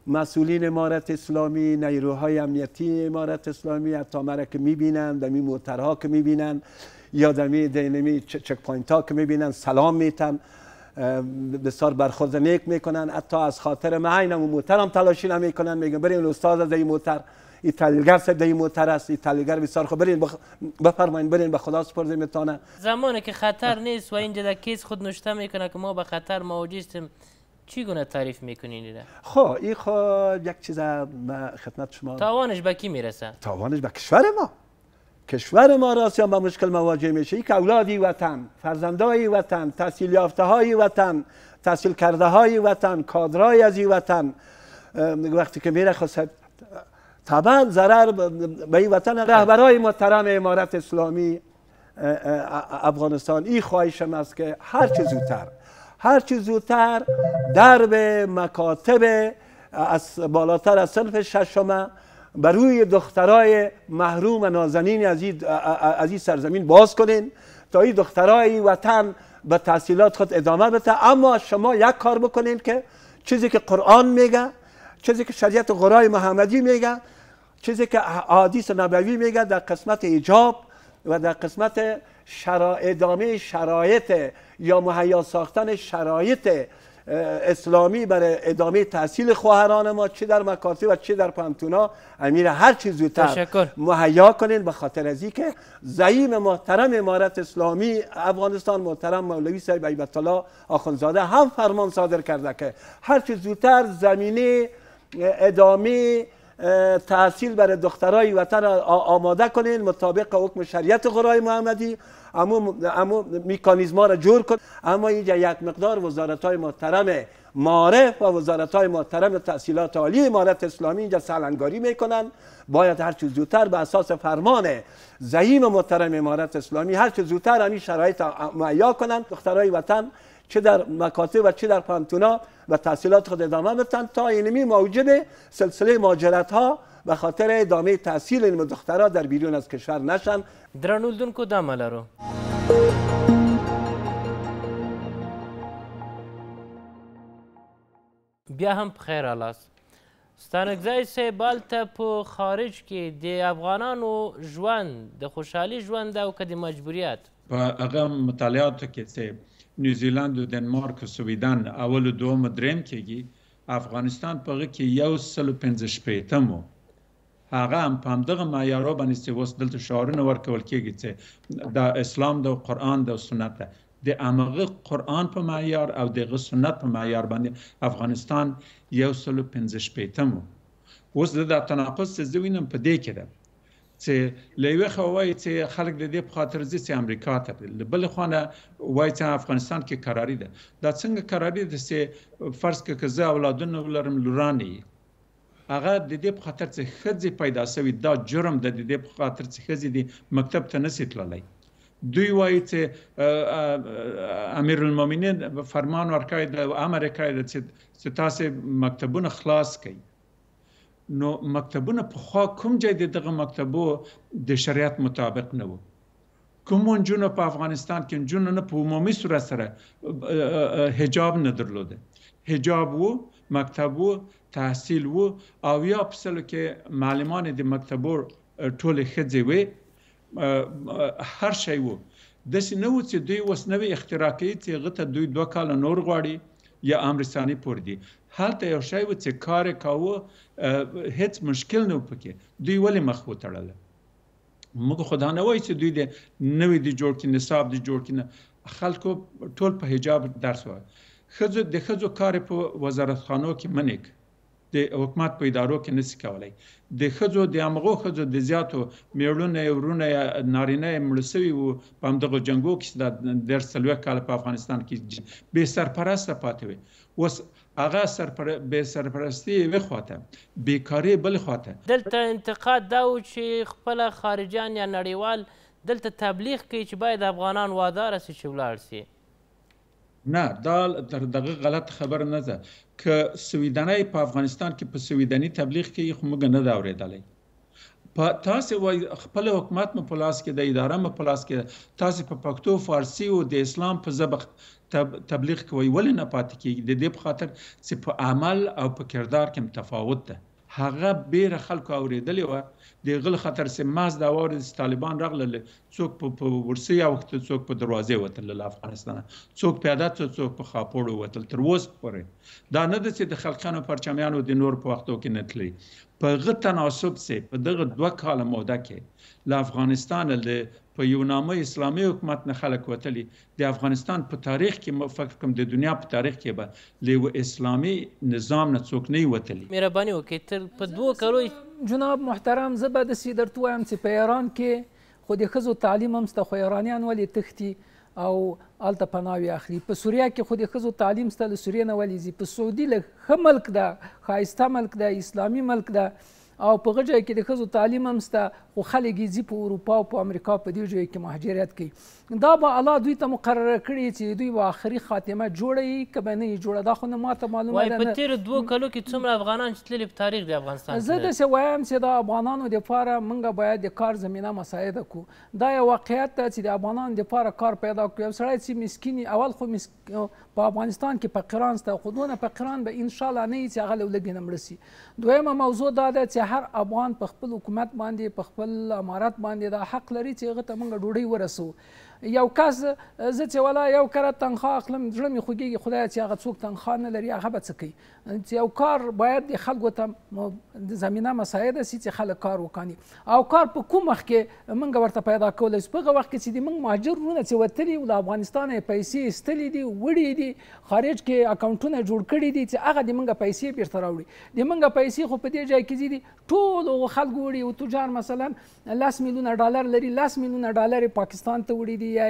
مسئولین امارت اسلامی نیروهای امنیتی امارت اسلامی حتی مرا که میبینن دمی موترها که میبینن یا دمی دینمی چک پوینت ها که میبینن سلام میتن بسیار برخورد نیک میکنن حتی از خاطر معینم و موترم تلاشی نمیکنن میگن بریم استاد از این موتر ایتالیگر سبده ای موتر است ایتالیگر بسیار خوب برین بفرماین برین به خدا سپرده میتانه زمانی که خطر نیست و اینجا کیس خود نشته میکنه که ما به خطر مواجه هستیم چی گونه تعریف میکنین خب این خو خب یک چیز به خدمت شما توانش به کی میرسه توانش به کشور ما کشور ما یا با مشکل مواجه میشه ای که اولادی وطن فرزندای وطن تحصیل یافته های وطن تحصیل کرده های وطن کادرای از وطن وقتی که میره خواست طبعا ضرر به این وطن بله. رهبرای محترم امارت اسلامی افغانستان این خواهشم است که هر چه زودتر هر چه زودتر درب مکاتب از بالاتر از صنف ششم بر روی دخترای محروم و نازنین از این ای سرزمین باز کنین تا این دخترای وطن به تحصیلات خود ادامه بده اما شما یک کار بکنین که چیزی که قرآن میگه چیزی که شریعت قرآن محمدی میگه چیزی که حدیث نبوی میگه در قسمت ایجاب و در قسمت ادامه شرایط یا مهیا ساختن شرایط اسلامی برای ادامه تحصیل خواهران ما چه در مکاتی و چه در پانتونا امیر هر چیز زودتر مهیا کنین به خاطر از که زعیم محترم امارت اسلامی افغانستان محترم مولوی صاحب ایبت الله هم فرمان صادر کرده که هر چیز زودتر زمینه ادامه تحصیل برای دخترای وطن آماده کنین مطابق حکم شریعت قرای محمدی اما اما میکانیزما را جور کن اما اینجا یک مقدار وزارت های محترم معارف و وزارت های محترم تحصیلات عالی امارت اسلامی اینجا سلنگاری میکنن باید هر زودتر به اساس فرمان زهیم محترم امارت اسلامی هر زودتر همین شرایط مهیا کنن دخترای وطن چه در مکاتب و چه در پانتونا و تحصیلات خود ادامه بفتن تا اینمی موجب سلسله مهاجرت ها و خاطر ادامه تحصیل این دخترها در بیرون از کشور نشن درنولدونکو دا ملارو بیا هم بخیر الاست ستانکزای صاحب هلته په خارج کې د افغانانو ژوند د خوشحالي ژوند او که د مجبوریت په هغه مطالعاتو کې صاحب نیوزیلند و دنمارک و سویدن اول و دوم و دریم کېږي افغانستان په هغه کې یو سل پنځه شپېتم و هغه هم په همدغه معیارو باندې چې اوس دلته شعارونه ورکول کېږي چې د اسلام د قرآن د سنت ده د امغه قرآن په معیار او دغه سنت په معیار باندې افغانستان یو سل پنځه شپېتم و اوس د تناقض چې زه وینم په دې کې ده چې لوي خو وای چې خلک د دې په خاطر ځي چې امریکا ته بل خوانه وای چې افغانستان کې قراری ده دا څنګه قراری ده چې فرض کې کزه اولادونه ولرم لورانی هغه د دې په خاطر چې خځې پیدا شوی دا جرم د دې په خاطر چې خځې دي مکتب ته نسی تللی دوی وایي چې امیر المؤمنین فرمان ورکړی د امریکا د چې تاسو مکتبونه خلاص کړئ نو مکتبونه په خوا کوم ځای د دغه مکتبو د شریعت مطابق نه وو کوم جنونه په افغانستان کې جنونه په عمومي صورت سره حجاب نه درلوده حجاب وو مکتب وو تحصیل وو او یا په سلو کې معلمان د مکتبو ټول خځې وي هر شی وو د سينو چې دوی وسنوي اختراقي چې غته دوی دوه کال نور غواړي یا امر ثاني پور دي هلته یو شی و چې کار کاوه هیڅ مشکل نه پکې دوی ولې مخ وتړل موږ خدا نه وای چې دوی د نوې د جوړ کې نصاب د جوړ کې نه خلکو ټول په حجاب درس وای خزو د خزو کار په وزارتخانو کې منیک د حکومت په ادارو کې نسی کولای د خزو د امغو خزو د زیاتو میړونه ورونه نارینه مړسوي وو په همدغه جنگو کې د در سلوه کال په افغانستان کې به سرپرسته پاتې وي وس هغه سرپر به سرپرستی وي خواته بیکاری بل خواته دلته انتقاد دا و چې خپل خارجان یا نړیوال دلته تبلیغ کوي چې باید افغانان وادار شي چې ولاړ شي نه دا تر دغه غلط خبر نه ده ک سویدنۍ په افغانستان کې په سویدنی تبلیغ کې خو موږ نه دا اوریدلې په تاسو وای خپل حکومت مو پلاس کې د اداره مو پلاس کې تاسو په پښتو فارسی او د اسلام په زبخ تب تبلیغ کوي ول نه پاتې کیږي د دې په خاطر چې په عمل او په کردار کې متفاوت ده هغه بیره خلکو اوریدلی و د غل خطر سم ماز دا وارد طالبان رغلل څوک په ورسي او وخت څوک په دروازې وتل له افغانستانه څوک پیدا څوک په خاپوړو وتل تر اوس پورې دا نه د چې د خلکانو پرچمیانو د نور په وختو کې نتلی په غو تناسب سي په دغه دوه کال موده کې له افغانستان له په یو نامه اسلامي حکومت نه خلک وتلی د افغانستان په تاریخ کې مفکر کوم د دنیا په تاریخ کې به له اسلامي نظام نه څوک نه وتلی مهرباني وکړئ تر په دوه کالو جناب محترم زبده سي درته وایم چې په ایران کې خو د خزو تعلیم هم ست خو ایرانیان ولې تختی او الته پناوي اخلي په سوریه کې خو د ښځو تعلیم سته له سوریې نه ولیځي په سعودي له ښه ملک ده ښایسته ملک ده اسلامي ملک ده او په هغه ځای کې د ښځو تعلیم هم سته خو خلک یې ځي په اروپا او په امریکا په دې ځایو کې مهاجرت کوي دا به الله دوی ته مقرره کړي چې دوی به آخري خاتمه جوړوي که به نه یې جوړه دا خو نه ماته معلومه ده په تېرو دوو کلو کې څومره افغانان چې تللي په تاریخ د افغانستان زه داسې وایم چې د افغانانو دپاره موږ باید د کار زمینه مساعده کړو دا یو واقعیت ده چې د افغانانو دپاره کار پیدا کړو یو سړی چې مسکین اول خو مسک... په افغانستان کې فقیران سته خو دونه فقیران به انشاءالله نه وي چې هغه لولږې نه مړه سي دویمه موضوع دا ده چې هر افغان په خپل حکومت باندې په خپل امارات باندې دا حق لري چې هغه ته موږ ډوډۍ ورسو یو کس زه چې ولا یو کره تنخوا اخلم زړه مې خوږېږي خدایه چې هغه څوک تنخوا نه لري هغه به څه کوي چې یو کار باید د خلکو ته زمینه مساعده سي چې خلک کار وکړي او کار په کوم وخت کې موږ ورته پیدا کولی سو په هغه وخت کې چې د موږ مهاجر ورونه چې وتلي له افغانستانه یې پیسې ایستلې دي وړې دي خارج کې اکاونټونه جوړ کړي دي چې هغه د موږ پیسې بیرته راوړي د موږ پیسې خو په دې ځای کې دي ټول خلک وړي او تجار مثلا لس میلیونه ډالر لري لس میلیونه ډالر پاکستان ته وړي دي دي یا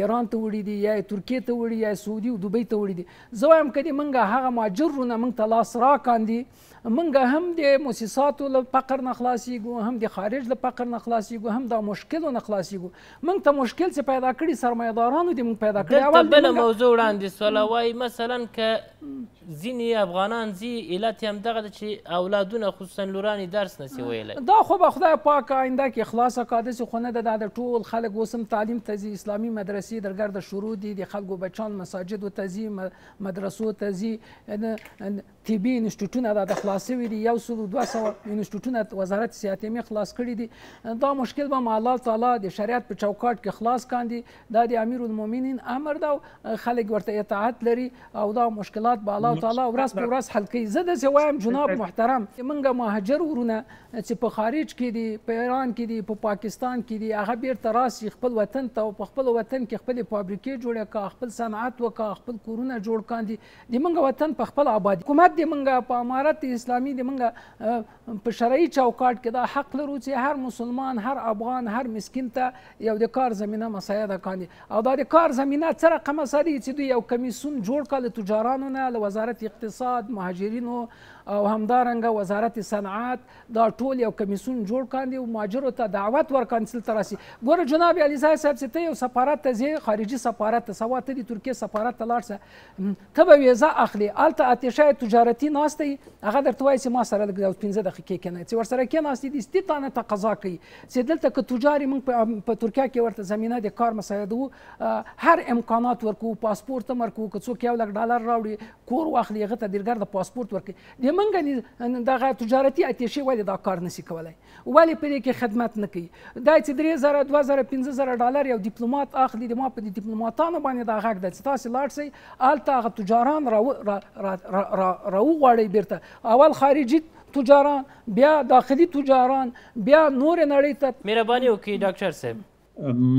ایران ته وړي دي یا ترکیه ته وړي یا سعودي او دوبۍ ته وړي دي زه وایم که دې موږ هغه مهاجرونه موږ ته لاس راکاندي منګه هم د موسساتو له فقر نه خلاصېږو هم د خارج له فقر نه خلاصېږو هم د مشکلو نه خلاصېږو موږ ته مشکل چې پیدا کړي سرمایهدارانو دې موږ پیدا کړي دلته بله موضوع وړاندې سوله وایي مثلا که ځینې افغانان ځي علت یې همدغه ده چې اولادونه خصوصا لورانې درس نسي ویلی دا خو به خدای پاک آینده کې خلاصه کا داسې خو نه ده دا د ټول خلک اوس هم تعلیم ته ځي اسلامي مدرسې درګرده شروع دي د خلکو بچان مساجدو ته ځي مدرسو ته ځي طبي انسټیټونه دا د خلاص شوي دي یو سل دوه سوه انسټیټونه وزارت سیاتمې خلاص کړي دي دا مشکل به الله تعالی د شریعت په چوکاټ کې خلاص کاندي دا د امیر المؤمنین امر ده خلک ورته اطاعت لري او دا مشکلات به الله تعالی ورځ په ورځ حل کوي زه داسې وایم جناب محترم منګه مهاجر ورونه چې په خارج کې دي په ایران کې دي په پاکستان کې دي هغه بیرته راسي خپل وطن ته او په خپل وطن کې خپل فابریکې جوړې کا خپل صنعت وکا خپل کورونه جوړ کاندي د منګه وطن په خپل آباد حکومت د منګه په امارت اسلامي د منګه په شرعي چوکاټ کې دا حق لرو چې هر مسلمان هر افغان هر مسکین ته یو د کار زمینه مساعده کاندي او دا د کار زمینه څه رقمه سړي چې دوی یو کمیسون جوړ کړل تجارانو نه له وزارت اقتصاد مهاجرینو او همدارنګه وزارت صنعت دا ټول یو کمیسون جوړ کاندي او مهاجرو ته دعوت ورکانسل ته راسي ګوره جناب علیزای صاحب چې ته یو سفارت ته ځې خارجي سفارت ته سوا ته د ترکیې سفارت ته لاړ شه ته به ویزه اخلي هلته اتیشای تجارتي ناست یي هغه درته وایي چې ما سره لږ پنځه دقیقې کېنه چې ورسره کېناستې دي ستې تانه تقاضا کوي چې دلته که تجار موږ په ترکیه کې ورته زمینه د کار مساعدو هر امکانات ورکوو پاسپورت هم ورکوو که څوک یو لک ډالر راوړي کور واخلي هغه ته درګر د پاسپورت ورکوي د منګني دغه تجارتي اتیشې ولې دا کار نسی کولای ولې په دې کې خدمت نه کوي دا چې 3000 2000 15000 ډالر یو ډیپلوماټ اخلي د ما په ډیپلوماټانو باندې دا غږ د تاسو لاړ سي الته هغه تجاران را را را را, را وغواړي بیرته اول خارجي تجاران بیا داخلي تجاران بیا نور نړۍ ته مهرباني وکړئ ډاکټر صاحب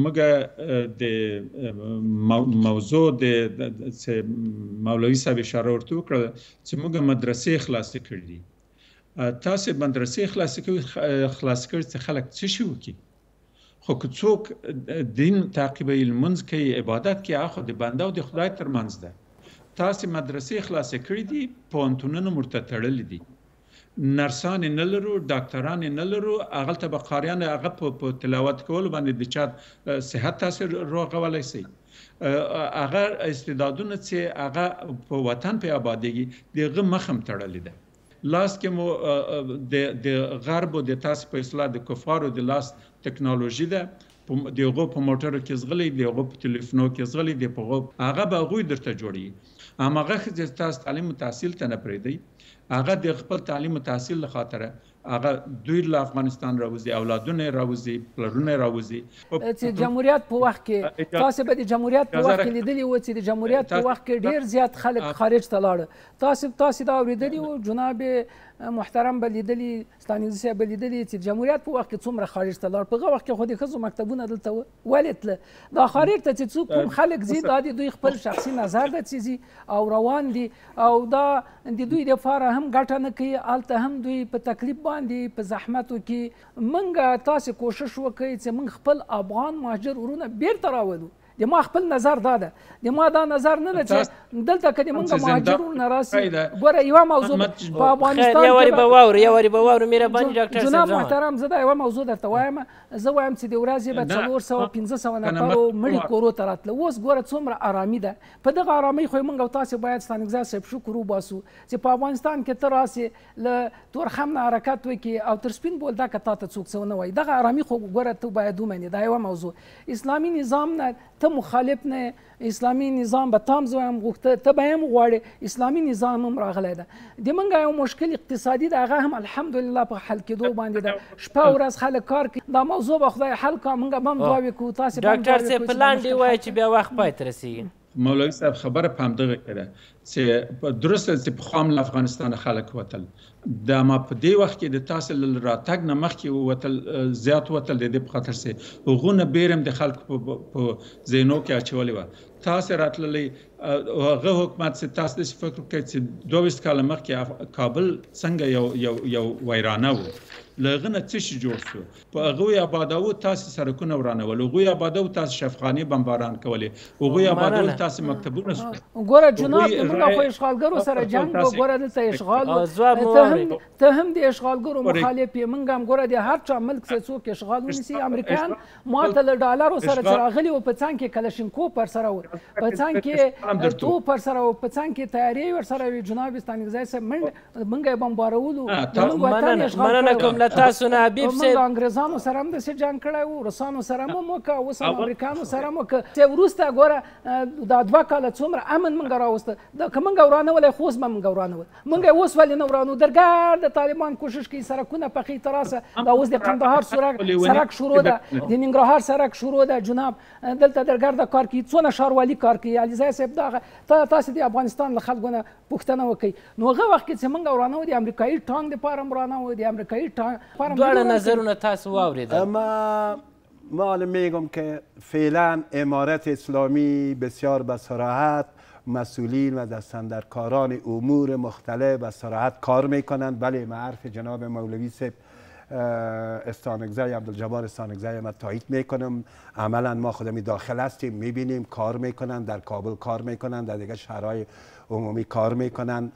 مګه د موضوع د مولوی صاحب اشاره ورته وکړه چې موږ مدرسې خلاص کړې دي تاسو مدرسې خلاص کړې خلاص کړې چې خلک څه شي وکړي خو که څوک دین تعقیب المنز کوي عبادت کوي اخو د بنده او د خدای ترمنځ ده تاسو مدرسې خلاص کړې دي پونتونونه مرتتړل دي نرسان نه لرو ډاکټران نه لرو هغه ته بقاریان هغه په تلاوت کول باندې د چا صحت تاثیر راغولای شي هغه استعدادونه چې هغه په وطن په آبادګي دغه مخم تړلې ده لاس کې مو د د غرب او د تاس په اصلاح د کفارو د لاس ټکنالوژي ده دغه په موټر کې زغلی دغه په ټلیفونو کې زغلی د په هغه به غوي درته جوړي همغه چې تاسو تعلیم تحصیل ته نه پریدي هغه د خپل تعلیم او تحصیل له خاطره هغه دوی له افغانستان راوځي اولادونه راوځي پلرونه راوځي چې جمهوریت په وخت کې تاسو به د جمهوریت په وخت کې لیدلی و چې د جمهوریت په وخت کې ډیر زیات خلک خارج ته لاړ تاسو تاسو دا اوریدلی و جناب محترم به لیدلی ستانیزی صاحب به لیدلی چې جمهوریت په وخت کې څومره خارج ته لاړ په هغه وخت کې خو د ښځو مکتبونه دلته ولې تله دا خارج ته چې څوک کوم خلک ځي دا د دوی خپل شخصي نظر ده چې ځي او روان دي او دا د دوی دپاره هم ګټه نه کوي هلته هم دوی په تکلیف باندې په زحمتو کې موږ تاسې کوشش وکړئ چې موږ خپل افغان مهاجر ورونه بیرته راولو د ما خپل نظر دا ده د ما دا نظر نه ده چې دلته که د مونږ مهاجرو نه راسي ګوره یوه موضوع په افغانستان یو وارې به واورې یو وارې به واورې مهرباني ډاکټر جناب محترم زه دا یوه موضوع درته وایم زه وایم چې د ورځې به څلور سوه پنځه سوه نفرو مړي کورو ته راتله اوس ګوره څومره ارامي ده په دغه ارامۍ خو مونږ او تاسې باید ستانګزا صاحب شکر وباسو چې په افغانستان کې ته راسې له تور خم نه حرکت وکړي او تر سپین بولدکه تا ته څوک څه ونه وایي دغه ارامي خو ګوره ته باید ومنې دا یوه موضوع اسلامي نظام نه ته مخالف نه اسلامي نظام به تام زو هم غوښته ته به هم غواړې اسلامي نظام هم راغلی ده د منګه یو مشکل اقتصادي ده هغه هم الحمدلله په حل کېدو باندې ده شپه ورځ خلک کار کوي دا موضوع به خدای حل کړه منګه به هم دعاوې کوو تاسې ډاکټر صاحب په لاندې وایي چې بیا وخت پای ته رسېږي مولوی صاحب خبره پام دغه کړه چې درسته چې په خام افغانستان خلک وتل دا ما په دې وخت کې د تاسو ل راتګ نه مخکې وتل زیات وتل د دې په خاطر سي غونه بیرم د خلکو په زینو کې اچولې و تاسو راتللې هغه حکومت چې تاسو د فکر کوي چې 22 کال مخکې کابل څنګه یو یو یو ویرانه و لغه نه څه شي جوړ شو په هغه یا باداو تاسو سرکونه ورانول هغه یا باداو تاسو شفخانی بمباران کولې هغه یا باداو تاسو مکتبونه سو ګوره جناب موږ خو اشغالګرو سره جنگ ګوره د اشغال ته هم د اشغالګرو مخالف یې موږ هم ګوره د هر چا ملک څه څوک اشغال ونیسي امریکایان ما ته له ډالرو سره راغلي او په څنګه کې کلشنکو پر سره و په څنګه کې تو پر سره و په څنګه کې تیاری ور سره وي جناب استانګزای سره موږ منګه بمبارولو مننه کوم لا تاسو نه حبیب صاحب موږ انګریزانو سره هم داسې جنګ کړی وو روسانو سره هم وکړه اوس هم امریکانو سره هم وکړه وروسته ګوره دا دوه کاله څومره امن موږ راوسته د که موږ ورانولی خو اوس به موږ ورانول موږ اوس ولې نه ورانو درګار د طالبان کوشش کوي سرکونه پخې تراسه دا اوس د قندهار سرک سرک شروع ده د ننګرهار سرک شروع ده جناب دلته درګرده کار کوي څونه ښاروالي کار کوي علیزی صاحب دغه تاسې د افغانستان له خلکو نه پوښتنه وکړئ نو هغه وخت کې چې موږ ورانو د امریکایي ټانک دپاره هم ورانو د امریکایي ټانک دواړه نظرونه تاسو اما ما میگم که فعلا امارت اسلامی بسیار به سراحت مسئولین و دستندرکاران امور مختلف و سراحت کار میکنند بله ما جناب مولوی سب استانگزای عبدالجبار استانگزای ما تایید میکنم عملا ما خودمی داخل هستیم میبینیم کار میکنن در کابل کار میکنن در دیگه شهرهای عمومی کار میکنن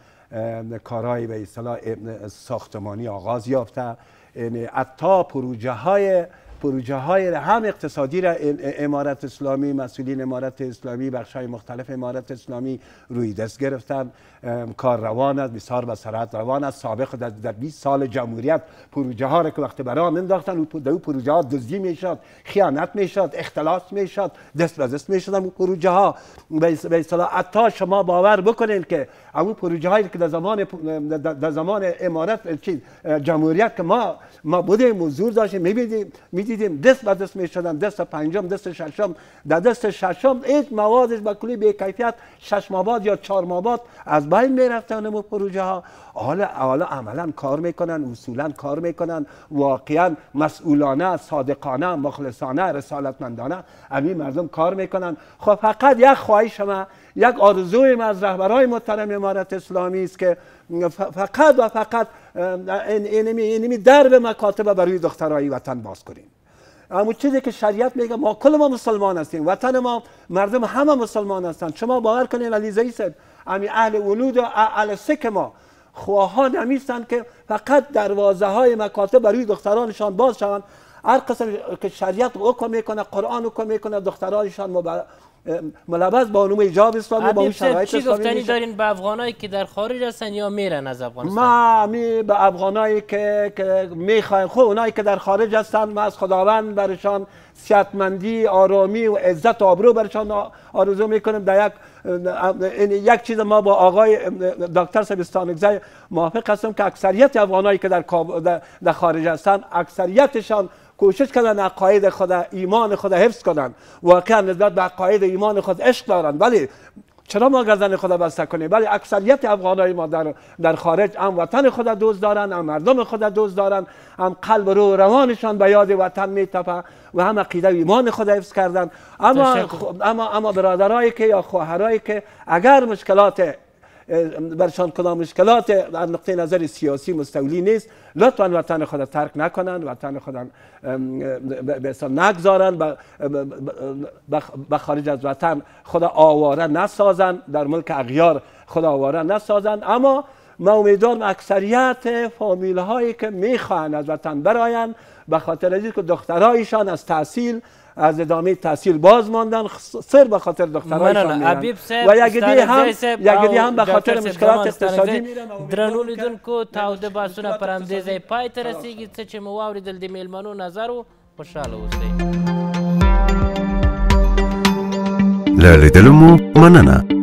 کارهای به اصطلاح ساختمانی آغاز یافته یعنی حتی پروژه های پروژه های هم اقتصادی را امارت اسلامی مسئولین امارت اسلامی بخش های مختلف امارت اسلامی روی دست گرفتن کار روان است بسیار و سرعت روان است سابق در, در 20 سال جمهوریت پروژه ها را که وقتی برام انداختن در پروژه ها دزدی میشد خیانت میشد اختلاس میشد دست به دست میشدن اون پروژه ها به اصطلاح حتی شما باور بکنید که اون پروژه هایی که در زمان در زمان امارت جمهوریت که ما ما بودیم حضور داشتیم میدیدیم دست به دست میشدن دست پنجم دست ششم در دست ششم یک موادش با کلی به کیفیت ششم یا چهار مواد از بین میرفتن مو پروژه ها حالا حالا عملا کار میکنن اصولا کار میکنن واقعا مسئولانه صادقانه مخلصانه رسالتمندانه همین مردم کار میکنن خب فقط یک خواهش ما یک آرزوی ما از رهبرای محترم امارت اسلامی است که فقط و فقط اینمی درب مکاتب برای دخترای وطن باز کنیم اما چیزی که شریعت میگه ما کل ما مسلمان هستیم وطن ما مردم همه مسلمان هستند شما باور کنین علی صاحب امی اهل ولود و اهل سک ما خواهان همیستند که فقط دروازه های مکاتب برای دخترانشان باز شوند هر قسم که شریعت حکم میکنه قرآن حکم میکنه دخترانشان ملابس با نوم ایجاب اسلامی با اون شرایط چی گفتنی دارین به افغانایی که در خارج هستن یا میرن از افغانستان ما می به افغانایی که میخواین خب اونایی که در خارج هستن ما از خداوند برشان سیتمندی آرامی و عزت آبرو برشان آرزو میکنیم در یک این یک چیز ما با آقای دکتر سبستانگزی موافق هستم که اکثریت افغانایی که در, در خارج هستن اکثریتشان کوشش کردن عقاید خدا ایمان خدا حفظ کنن واقعا نسبت به عقاید ایمان خود عشق دارند ولی چرا ما گردن خدا بسته کنیم ولی اکثریت افغانای ما در, در خارج هم وطن خدا دوست دارن هم مردم خدا دوست دارن هم قلب رو روانشان به یاد وطن میتفه و هم عقیده و ایمان خدا حفظ کردن اما, خب، اما, اما برادرایی که یا خواهرایی که اگر مشکلات برشان کدام مشکلات از نقطه نظر سیاسی مستولی نیست لطفا وطن خود ترک نکنند وطن خود به نگذارند، به خارج از وطن خود آواره نسازند در ملک اغیار خود آواره نسازن اما ما امیدوارم اکثریت فامیل هایی که میخواهند از وطن برایند به خاطر اینکه که دخترایشان از تحصیل از ادامه تحصیل باز ماندن سر به خاطر دخترایشان میرن و یک دیگه هم یک دیگه هم به خاطر مشکلات اقتصادی میرن درنو لیدونکو تاوده باسونه پر اندیزه پای ته رسیږي څه چې مو واوریدل د میلمنو نظر و خوشحاله اوسئ له لیدلو مو مننه